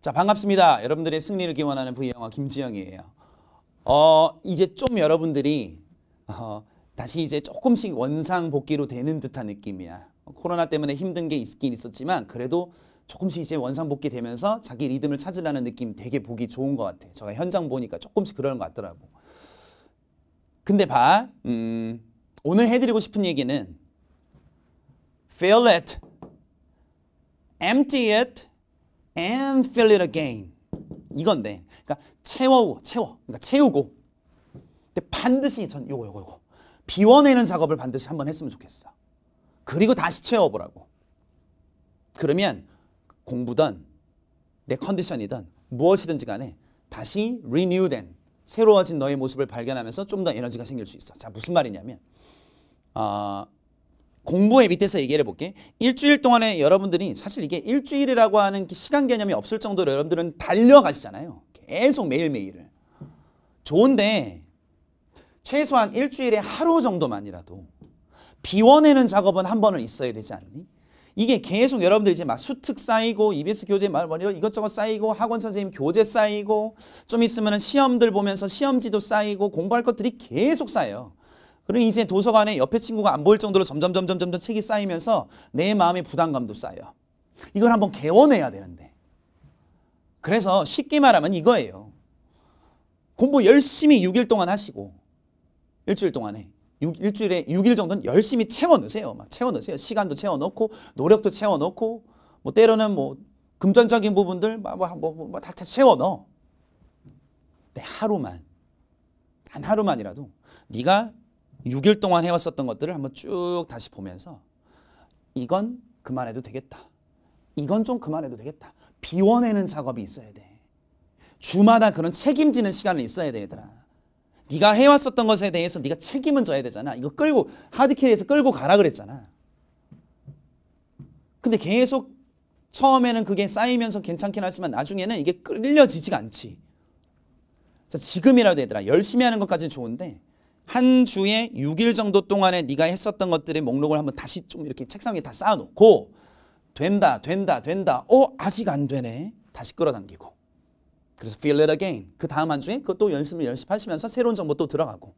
자 반갑습니다. 여러분들의 승리를 기원하는 V영화 김지영이에요. 어 이제 좀 여러분들이 어, 다시 이제 조금씩 원상 복귀로 되는 듯한 느낌이야. 코로나 때문에 힘든 게 있긴 있었지만 그래도 조금씩 이제 원상 복귀 되면서 자기 리듬을 찾으려는 느낌 되게 보기 좋은 것 같아. 제가 현장 보니까 조금씩 그러것 같더라고. 근데 봐, 음, 오늘 해드리고 싶은 얘기는 fill it, empty it, and fill it again. 이건데. 그러니까 채워고 채워. 그러니까 채우고. 근데 반드시 전 요거 요거 요거. 비워내는 작업을 반드시 한번 했으면 좋겠어. 그리고 다시 채워보라고. 그러면 공부든 내 컨디션이든 무엇이든지 간에 다시 renew된 새로워진 너의 모습을 발견하면서 좀 더 에너지가 생길 수 있어. 자 무슨 말이냐면 어, 공부에 밑에서 얘기를 해볼게. 일주일 동안에 여러분들이 사실 이게 일주일이라고 하는 시간 개념이 없을 정도로 여러분들은 달려가시잖아요. 계속 매일매일을. 좋은데 최소한 일주일에 하루 정도만이라도 비워내는 작업은 한 번은 있어야 되지 않니? 이게 계속 여러분들 이제 막 수특 쌓이고 EBS 교재 말 뭐냐 이것저것 쌓이고 학원 선생님 교재 쌓이고 좀있으면 시험들 보면서 시험지도 쌓이고 공부할 것들이 계속 쌓여. 그리고 이제 도서관에 옆에 친구가 안 보일 정도로 점점 점점 점점 책이 쌓이면서 내 마음의 부담감도 쌓여. 이걸 한번 개원해야 되는데. 그래서 쉽게 말하면 이거예요. 공부 열심히 6일 동안 하시고 일주일 동안에 6, 일주일에 6일 정도는 열심히 채워 넣으세요. 막 채워 넣으세요. 시간도 채워 넣고 노력도 채워 넣고 뭐 때로는 뭐 금전적인 부분들 뭐뭐 뭐, 뭐, 다 채워 넣어. 내 하루만 단 하루만이라도 네가 6일 동안 해왔었던 것들을 한번 쭉 다시 보면서 이건 그만해도 되겠다. 이건 좀 그만해도 되겠다. 비워내는 작업이 있어야 돼. 주마다 그런 책임지는 시간은 있어야 되더라. 아 네가 해왔었던 것에 대해서 네가 책임은 져야 되잖아. 이거 끌고 하드캐리에서 끌고 가라 그랬잖아. 근데 계속 처음에는 그게 쌓이면서 괜찮긴 하지만 나중에는 이게 끌려지지가 않지. 자, 지금이라도 얘들아 열심히 하는 것까지는 좋은데 한 주에 6일 정도 동안에 네가 했었던 것들의 목록을 한번 다시 좀 이렇게 책상 위에 다 쌓아놓고 된다, 된다, 된다. 어, 아직 안 되네. 다시 끌어당기고. 그래서 feel it again. 그 다음 한 주에 그것도 연습을 연습하시면서 새로운 정보 또 들어가고.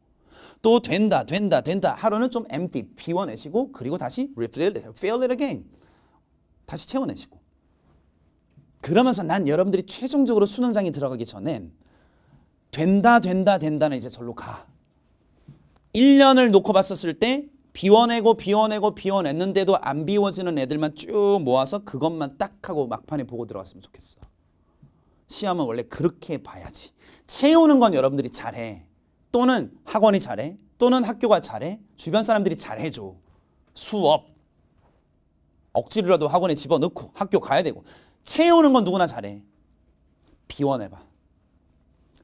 또 된다, 된다, 된다. 하루는 좀 empty, 비워내시고 그리고 다시 refill it, feel it again. 다시 채워내시고. 그러면서 난 여러분들이 최종적으로 수능장에 들어가기 전엔 된다, 된다, 된다는 이제 절로 가. 1년을 놓고 봤었을 때 비워내고 비워내고 비워냈는데도 안 비워지는 애들만 쭉 모아서 그것만 딱 하고 막판에 보고 들어갔으면 좋겠어. 시험은 원래 그렇게 봐야지. 채우는 건 여러분들이 잘해. 또는 학원이 잘해. 또는 학교가 잘해. 주변 사람들이 잘해줘. 수업. 억지로라도 학원에 집어넣고 학교 가야 되고. 채우는 건 누구나 잘해. 비워내봐.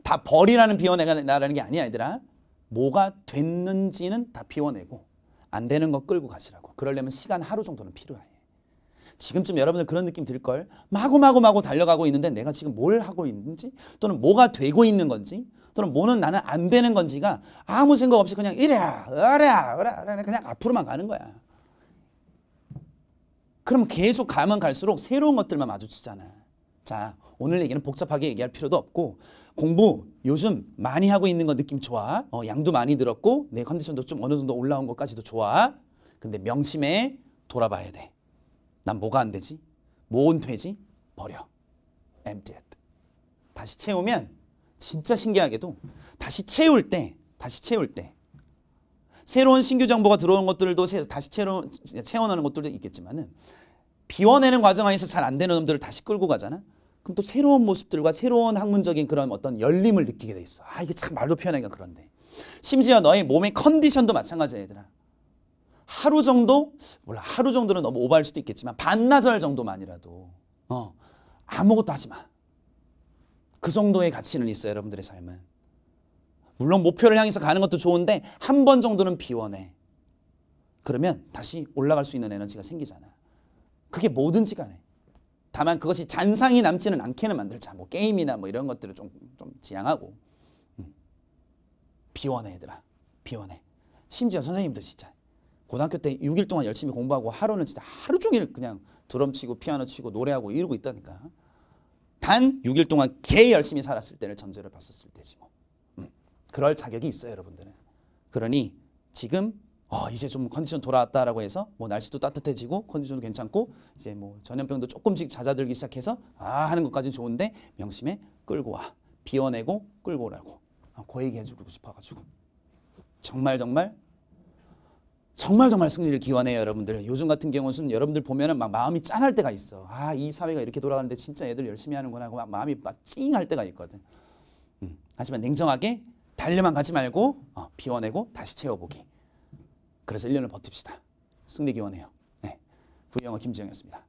다 버리라는 비워내라는 게 아니야 얘들아. 뭐가 됐는지는 다 비워내고 안 되는 거 끌고 가시라고. 그러려면 시간 하루 정도는 필요해. 지금쯤 여러분들 그런 느낌 들걸? 마구마구마구 마구 달려가고 있는데 내가 지금 뭘 하고 있는지 또는 뭐가 되고 있는 건지 또는 뭐는 나는 안 되는 건지가 아무 생각 없이 그냥 이래야 어래야 어래야 그냥 앞으로만 가는 거야. 그럼 계속 가면 갈수록 새로운 것들만 마주치잖아. 자, 오늘 얘기는 복잡하게 얘기할 필요도 없고 공부 요즘 많이 하고 있는 거 느낌 좋아. 어, 양도 많이 들었고 내 컨디션도 좀 어느 정도 올라온 것까지도 좋아. 근데 명심해 돌아봐야 돼. 난 뭐가 안 되지? 뭐온 되지? 버려. empty it. 다시 채우면 진짜 신기하게도 다시 채울 때 다시 채울 때 새로운 신규 정보가 들어온 것들도 새, 다시 채워, 채워나는 것들도 있겠지만은 비워내는 과정 안에서 잘 안 되는 놈들을 다시 끌고 가잖아. 그럼 또 새로운 모습들과 새로운 학문적인 그런 어떤 열림을 느끼게 돼 있어. 아 이게 참 말로 표현하기가 그런데. 심지어 너의 몸의 컨디션도 마찬가지야 얘들아. 하루 정도? 몰라 하루 정도는 너무 오버할 수도 있겠지만 반나절 정도만이라도 어 아무것도 하지 마. 그 정도의 가치는 있어요 여러분들의 삶은. 물론 목표를 향해서 가는 것도 좋은데 한 번 정도는 비워내. 그러면 다시 올라갈 수 있는 에너지가 생기잖아. 그게 뭐든지 간에. 다만 그것이 잔상이 남지는 않게는 만들자. 뭐 게임이나 뭐 이런 것들을 좀, 좀 지양하고. 음. 비워내 얘들아. 비워내. 심지어 선생님도 진짜 고등학교 때 6일 동안 열심히 공부하고 하루는 진짜 하루 종일 그냥 드럼 치고 피아노 치고 노래하고 이러고 있다니까. 단 6일 동안 개 열심히 살았을 때를 전제로 봤었을 때지 뭐. 음. 그럴 자격이 있어요 여러분들은. 그러니 지금 어, 이제 좀 컨디션 돌아왔다라고 해서 뭐 날씨도 따뜻해지고 컨디션도 괜찮고 이제 뭐 전염병도 조금씩 잦아들기 시작해서 아 하는 것까지는 좋은데 명심해 끌고 와 비워내고 끌고 오라고 고그 어, 얘기 해주고 싶어가지고 정말 정말 정말 정말 승리를 기원해요 여러분들 요즘 같은 경우는 여러분들 보면은 막 마음이 짠할 때가 있어 아 이 사회가 이렇게 돌아가는데 진짜 애들 열심히 하는구나 하고 막 마음이 막 찡할 때가 있거든 음, 하지만 냉정하게 달려만 가지 말고 어, 비워내고 다시 채워보기 그래서 1년을 버팁시다. 승리 기원해요. 네. 부영어 김지영이었습니다.